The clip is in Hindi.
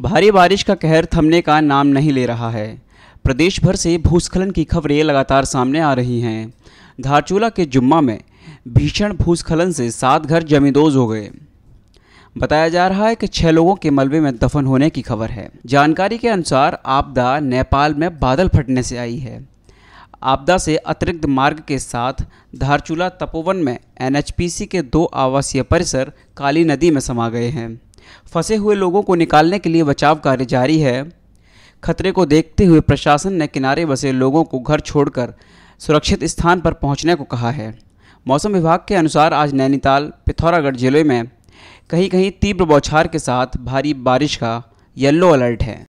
भारी बारिश का कहर थमने का नाम नहीं ले रहा है प्रदेश भर से भूस्खलन की खबरें लगातार सामने आ रही हैं धारचूला के जुम्मा में भीषण भूस्खलन से सात घर जमींदोज हो गए बताया जा रहा है कि छह लोगों के मलबे में दफन होने की खबर है जानकारी के अनुसार आपदा नेपाल में बादल फटने से आई है आपदा से अतिरिक्त मार्ग के साथ धारचूला तपोवन में एनएचपीसी के दो आवासीय परिसर काली नदी में समा गए हैं फंसे हुए लोगों को निकालने के लिए बचाव कार्य जारी है खतरे को देखते हुए प्रशासन ने किनारे बसे लोगों को घर छोड़कर सुरक्षित स्थान पर पहुंचने को कहा है मौसम विभाग के अनुसार आज नैनीताल पिथौरागढ़ जिले में कहीं कहीं तीव्र बौछार के साथ भारी बारिश का येलो अलर्ट है